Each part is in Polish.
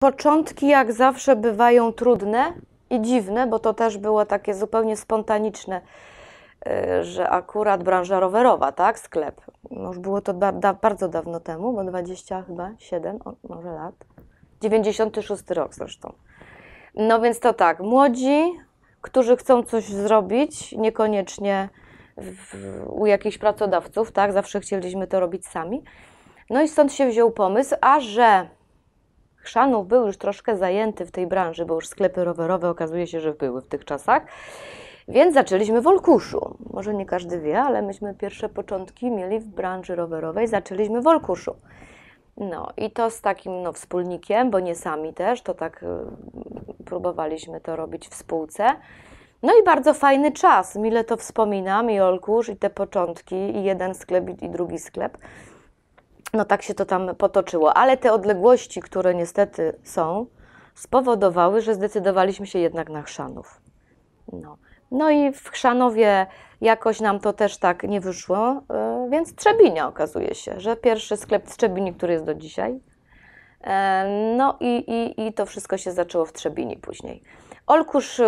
Początki jak zawsze bywają trudne i dziwne, bo to też było takie zupełnie spontaniczne, e, że akurat branża rowerowa, tak, sklep. No już było to bardzo dawno temu, bo 20 chyba 7, może lat. 96 rok zresztą. No więc to tak, młodzi, którzy chcą coś zrobić, niekoniecznie w, u jakichś pracodawców, tak, zawsze chcieliśmy to robić sami. No i stąd się wziął pomysł, a że Chrzanów był już troszkę zajęty w tej branży, bo już sklepy rowerowe okazuje się, że były w tych czasach. Więc zaczęliśmy w Olkuszu. Może nie każdy wie, ale myśmy pierwsze początki mieli w branży rowerowej, zaczęliśmy w Olkuszu. No i to z takim no, wspólnikiem, bo nie sami też, to tak y, próbowaliśmy to robić w spółce. No i bardzo fajny czas, mile to wspominam, i Olkusz, i te początki, i jeden sklep, i drugi sklep no tak się to tam potoczyło. Ale te odległości, które niestety są, spowodowały, że zdecydowaliśmy się jednak na chrzanów. No. No i w Chrzanowie jakoś nam to też tak nie wyszło, e, więc Trzebinia okazuje się, że pierwszy sklep w Trzebini, który jest do dzisiaj. E, no i, i, i to wszystko się zaczęło w Trzebini później. Olkusz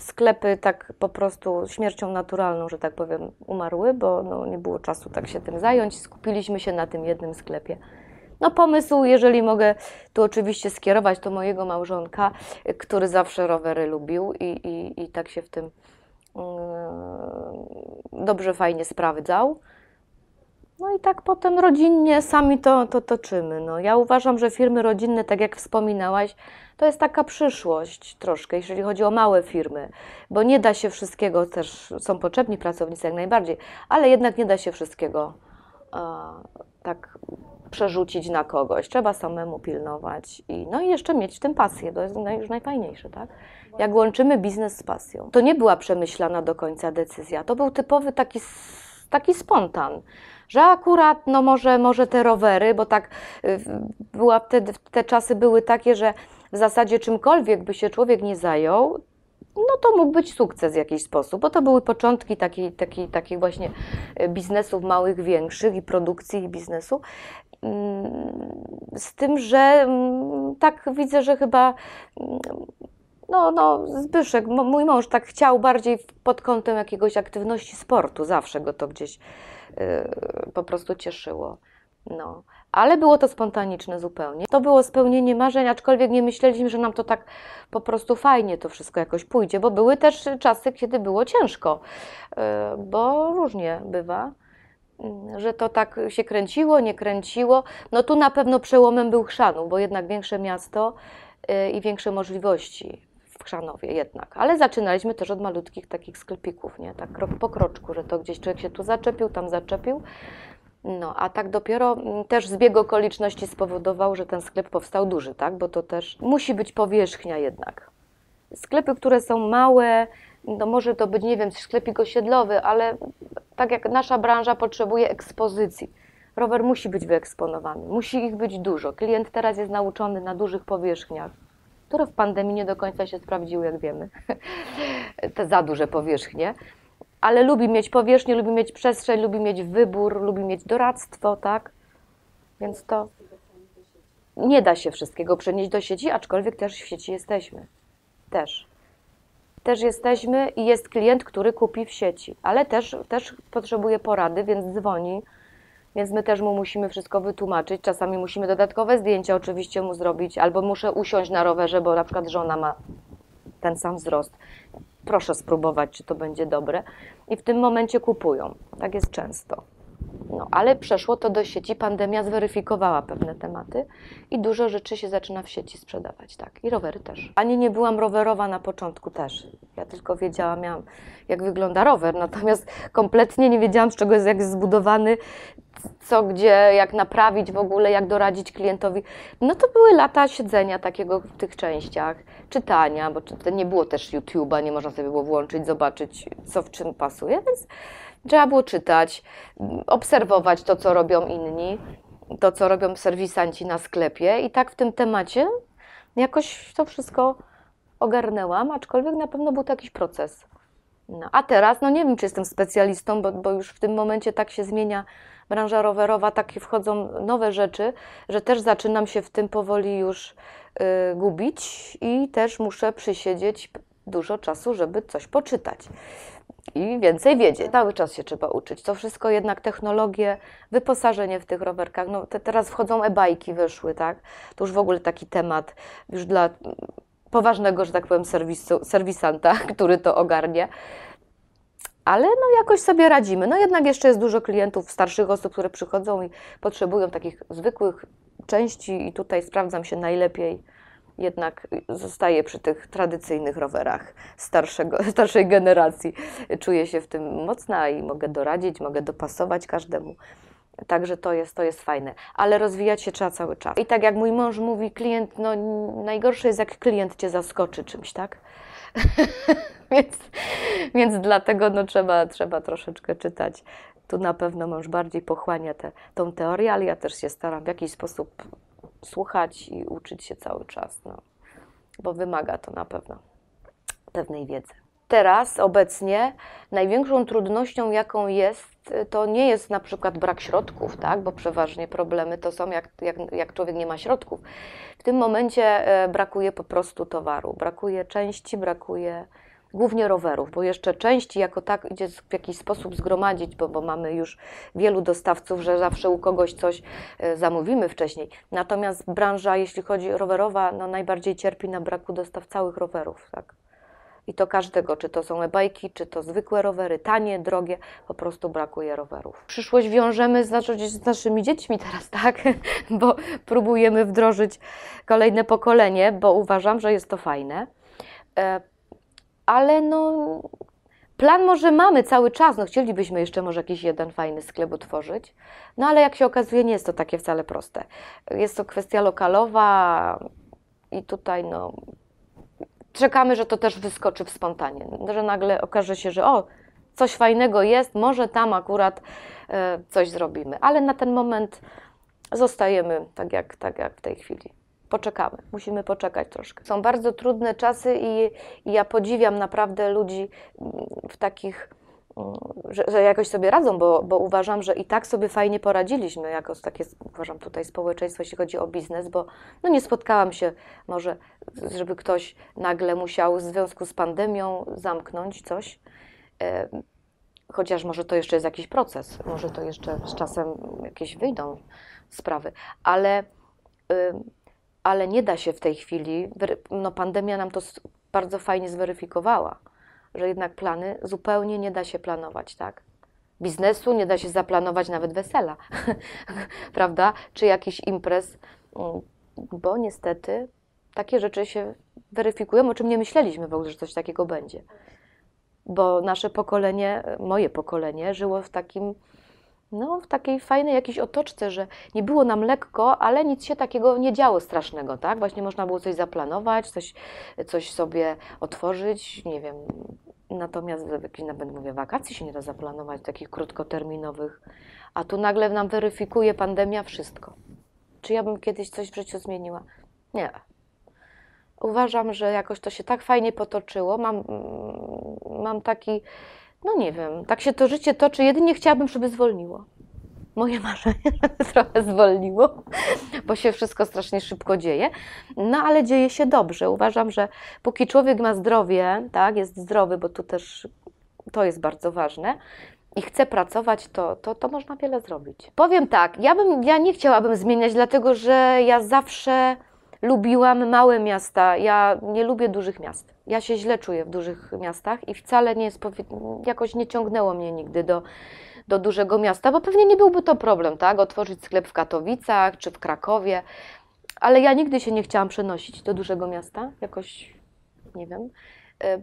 sklepy tak po prostu śmiercią naturalną, że tak powiem, umarły, bo no, nie było czasu tak się tym zająć. Skupiliśmy się na tym jednym sklepie. No pomysł, jeżeli mogę tu oczywiście skierować, to mojego małżonka, który zawsze rowery lubił i, i, i tak się w tym yy, dobrze, fajnie sprawdzał. No i tak potem rodzinnie sami to, to toczymy. No, ja uważam, że firmy rodzinne, tak jak wspominałaś, to jest taka przyszłość troszkę, jeżeli chodzi o małe firmy, bo nie da się wszystkiego, też są potrzebni pracownicy jak najbardziej, ale jednak nie da się wszystkiego tak przerzucić na kogoś. Trzeba samemu pilnować i, no i jeszcze mieć w tym pasję, to jest już najfajniejsze, tak? Jak łączymy biznes z pasją. To nie była przemyślana do końca decyzja, to był typowy taki taki spontan że akurat no może, może te rowery, bo tak y, była wtedy, te czasy były takie, że w zasadzie czymkolwiek by się człowiek nie zajął, no to mógł być sukces w jakiś sposób, bo to były początki taki, taki, takich właśnie y, biznesów małych, większych i produkcji i biznesu. Mm, z tym, że mm, tak widzę, że chyba mm, no, no, Zbyszek, mój mąż tak chciał bardziej pod kątem jakiegoś aktywności sportu, zawsze go to gdzieś yy, po prostu cieszyło. No, ale było to spontaniczne zupełnie. To było spełnienie marzeń, aczkolwiek nie myśleliśmy, że nam to tak po prostu fajnie to wszystko jakoś pójdzie, bo były też czasy, kiedy było ciężko, yy, bo różnie bywa mm, że to tak się kręciło, nie kręciło. No tu na pewno przełomem był Chrzanów, bo jednak większe miasto yy, i większe możliwości w Chrzanowie jednak, ale zaczynaliśmy też od malutkich takich sklepików, nie? Tak krok po kroczku, że to gdzieś człowiek się tu zaczepił, tam zaczepił. No, a tak dopiero mm, też zbieg okoliczności spowodował, że ten sklep powstał duży, tak? Bo to też musi być powierzchnia jednak. Sklepy, które są małe, no może to być, nie wiem, sklepik osiedlowy, ale tak jak nasza branża potrzebuje ekspozycji. Rower musi być wyeksponowany, musi ich być dużo. Klient teraz jest nauczony na dużych powierzchniach które w pandemii nie do końca się sprawdziły, jak wiemy. Te za duże powierzchnie. Ale lubi mieć powierzchnię, lubi mieć przestrzeń, lubi mieć wybór, lubi mieć doradztwo, tak? Więc to nie da się wszystkiego przenieść do sieci, aczkolwiek też w sieci jesteśmy. Też. Też jesteśmy i jest klient, który kupi w sieci, ale też, też potrzebuje porady, więc dzwoni więc my też mu musimy wszystko wytłumaczyć. Czasami musimy dodatkowe zdjęcia oczywiście mu zrobić, albo muszę usiąść na rowerze, bo na przykład żona ma ten sam wzrost. Proszę spróbować, czy to będzie dobre. I w tym momencie kupują. Tak jest często. No, ale przeszło to do sieci, pandemia zweryfikowała pewne tematy i dużo rzeczy się zaczyna w sieci sprzedawać, tak. I rowery też. Ani nie byłam rowerowa na początku też. Ja tylko wiedziałam, miałam, jak wygląda rower, natomiast kompletnie nie wiedziałam, z czego jest, jak jest zbudowany, co, gdzie, jak naprawić w ogóle, jak doradzić klientowi. No to były lata siedzenia takiego w tych częściach, czytania, bo nie było też YouTube'a, nie można sobie było włączyć, zobaczyć, co w czym pasuje, więc Trzeba było czytać, obserwować to, co robią inni, to, co robią serwisanci na sklepie. I tak w tym temacie jakoś to wszystko ogarnęłam, aczkolwiek na pewno był to jakiś proces. No, a teraz, no nie wiem, czy jestem specjalistą, bo, bo, już w tym momencie tak się zmienia branża rowerowa, takie wchodzą nowe rzeczy, że też zaczynam się w tym powoli już y, gubić i też muszę przysiedzieć dużo czasu, żeby coś poczytać i więcej wiedzieć. Cały czas się trzeba uczyć. To wszystko jednak technologie, wyposażenie w tych rowerkach. No, te, teraz wchodzą e-bajki, wyszły, tak? To już w ogóle taki temat już dla poważnego, że tak powiem, serwisu, serwisanta, który to ogarnie. Ale no jakoś sobie radzimy. No jednak jeszcze jest dużo klientów, starszych osób, które przychodzą i potrzebują takich zwykłych części i tutaj sprawdzam się najlepiej jednak zostaje przy tych tradycyjnych rowerach starszego, starszej generacji. Czuję się w tym mocna i mogę doradzić, mogę dopasować każdemu. Także to jest, to jest fajne, ale rozwijać się trzeba cały czas. I tak jak mój mąż mówi, klient, no najgorsze jest jak klient cię zaskoczy czymś, tak? więc, więc dlatego no, trzeba, trzeba troszeczkę czytać. Tu na pewno mąż bardziej pochłania tę teorię, ale ja też się staram w jakiś sposób słuchać i uczyć się cały czas, no, bo wymaga to na pewno pewnej wiedzy. Teraz, obecnie, największą trudnością, jaką jest, to nie jest na przykład brak środków, tak? bo przeważnie problemy to są, jak, jak, jak człowiek nie ma środków. W tym momencie e, brakuje po prostu towaru, brakuje części, brakuje głównie rowerów, bo jeszcze części jako tak idzie w jakiś sposób zgromadzić, bo, bo mamy już wielu dostawców, że zawsze u kogoś coś e, zamówimy wcześniej. Natomiast branża, jeśli chodzi rowerowa, no najbardziej cierpi na braku dostaw całych rowerów, tak? I to każdego, czy to są e-bajki, czy to zwykłe rowery, tanie, drogie, po prostu brakuje rowerów. Przyszłość wiążemy z, z naszymi dziećmi teraz, tak? Bo próbujemy wdrożyć kolejne pokolenie, bo uważam, że jest to fajne e, ale no, plan może mamy cały czas, no chcielibyśmy jeszcze może jakiś jeden fajny sklep utworzyć, no ale jak się okazuje nie jest to takie wcale proste. Jest to kwestia lokalowa i tutaj no czekamy, że to też wyskoczy w spontanie, że nagle okaże się, że o, coś fajnego jest, może tam akurat e, coś zrobimy, ale na ten moment zostajemy tak jak, tak jak w tej chwili poczekamy, musimy poczekać troszkę. Są bardzo trudne czasy i, i ja podziwiam naprawdę ludzi mm, w takich mm, że, że, jakoś sobie radzą, bo, bo, uważam, że i tak sobie fajnie poradziliśmy jako takie, uważam tutaj społeczeństwo, jeśli chodzi o biznes, bo no nie spotkałam się może, żeby ktoś nagle musiał w związku z pandemią zamknąć coś. E, chociaż może to jeszcze jest jakiś proces, może to jeszcze z czasem jakieś wyjdą sprawy, ale y, ale nie da się w tej chwili. No, pandemia nam to bardzo fajnie zweryfikowała, że jednak plany zupełnie nie da się planować, tak? Biznesu nie da się zaplanować nawet wesela, prawda? Czy jakichś imprez, mm, bo niestety takie rzeczy się weryfikują, o czym nie myśleliśmy w ogóle, że coś takiego będzie. Bo nasze pokolenie, moje pokolenie, żyło w takim no, w takiej fajnej jakiejś otoczce, że nie było nam lekko, ale nic się takiego nie działo strasznego, tak? Właśnie można było coś zaplanować, coś, coś sobie otworzyć, nie wiem. Natomiast w jakichś, nawet mówię, wakacji się nie da zaplanować, takich krótkoterminowych. A tu nagle nam weryfikuje pandemia wszystko. Czy ja bym kiedyś coś w życiu zmieniła? Nie. Uważam, że jakoś to się tak fajnie potoczyło. Mam, mm, mam taki no nie wiem, tak się to życie toczy. Jedynie chciałabym, żeby zwolniło. Moje marzenie trochę zwolniło, bo się wszystko strasznie szybko dzieje. No ale dzieje się dobrze. Uważam, że póki człowiek ma zdrowie, tak, jest zdrowy, bo tu też to jest bardzo ważne, i chce pracować, to, to, to można wiele zrobić. Powiem tak, ja, bym, ja nie chciałabym zmieniać, dlatego że ja zawsze lubiłam małe miasta. Ja nie lubię dużych miast. Ja się źle czuję w dużych miastach i wcale nie jest, jakoś nie ciągnęło mnie nigdy do, do dużego miasta, bo pewnie nie byłby to problem, tak? Otworzyć sklep w Katowicach czy w Krakowie, ale ja nigdy się nie chciałam przenosić do dużego miasta, jakoś nie wiem. Y,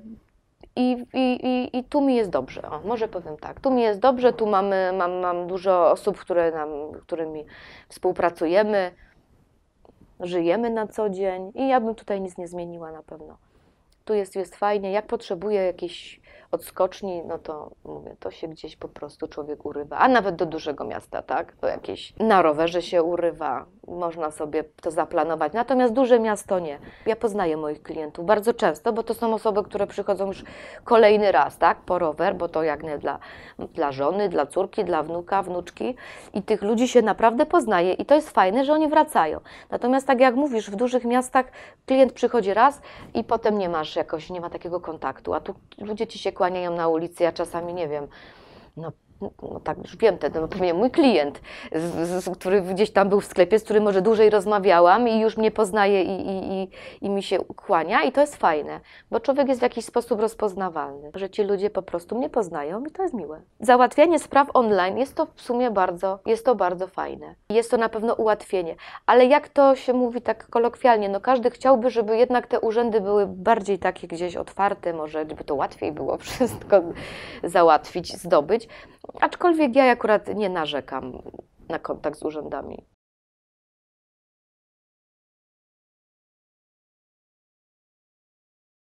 I, i, i, i tu mi jest dobrze, o, może powiem tak. Tu mi jest dobrze, tu mamy, mam, mam dużo osób, które nam, którymi współpracujemy żyjemy na co dzień i ja bym tutaj nic nie zmieniła na pewno. Tu jest, jest fajnie, jak potrzebuję jakiejś odskoczni, no to mówię, to się gdzieś po prostu człowiek urywa, a nawet do dużego miasta, tak? To jakieś na rowerze się urywa, można sobie to zaplanować. Natomiast duże miasto nie. Ja poznaję moich klientów bardzo często, bo to są osoby, które przychodzą już kolejny raz, tak, po rower, bo to jak nie dla, dla żony, dla córki, dla wnuka, wnuczki i tych ludzi się naprawdę poznaje i to jest fajne, że oni wracają. Natomiast tak jak mówisz, w dużych miastach klient przychodzi raz i potem nie masz jakoś, nie ma takiego kontaktu, a tu ludzie ci się kłaniają na ulicy, ja czasami nie wiem, no no tak, już wiem, ten, no, pewnie mój klient, z, z, który gdzieś tam był w sklepie, z którym może dłużej rozmawiałam i już mnie poznaje i, i, i, i mi się ukłania i to jest fajne, bo człowiek jest w jakiś sposób rozpoznawalny, że ci ludzie po prostu mnie poznają i to jest miłe. Załatwianie spraw online jest to w sumie bardzo, jest to bardzo fajne. Jest to na pewno ułatwienie, ale jak to się mówi tak kolokwialnie, no każdy chciałby, żeby jednak te urzędy były bardziej takie gdzieś otwarte, może żeby to łatwiej było wszystko załatwić, zdobyć, Aczkolwiek ja akurat nie narzekam na kontakt z urzędami.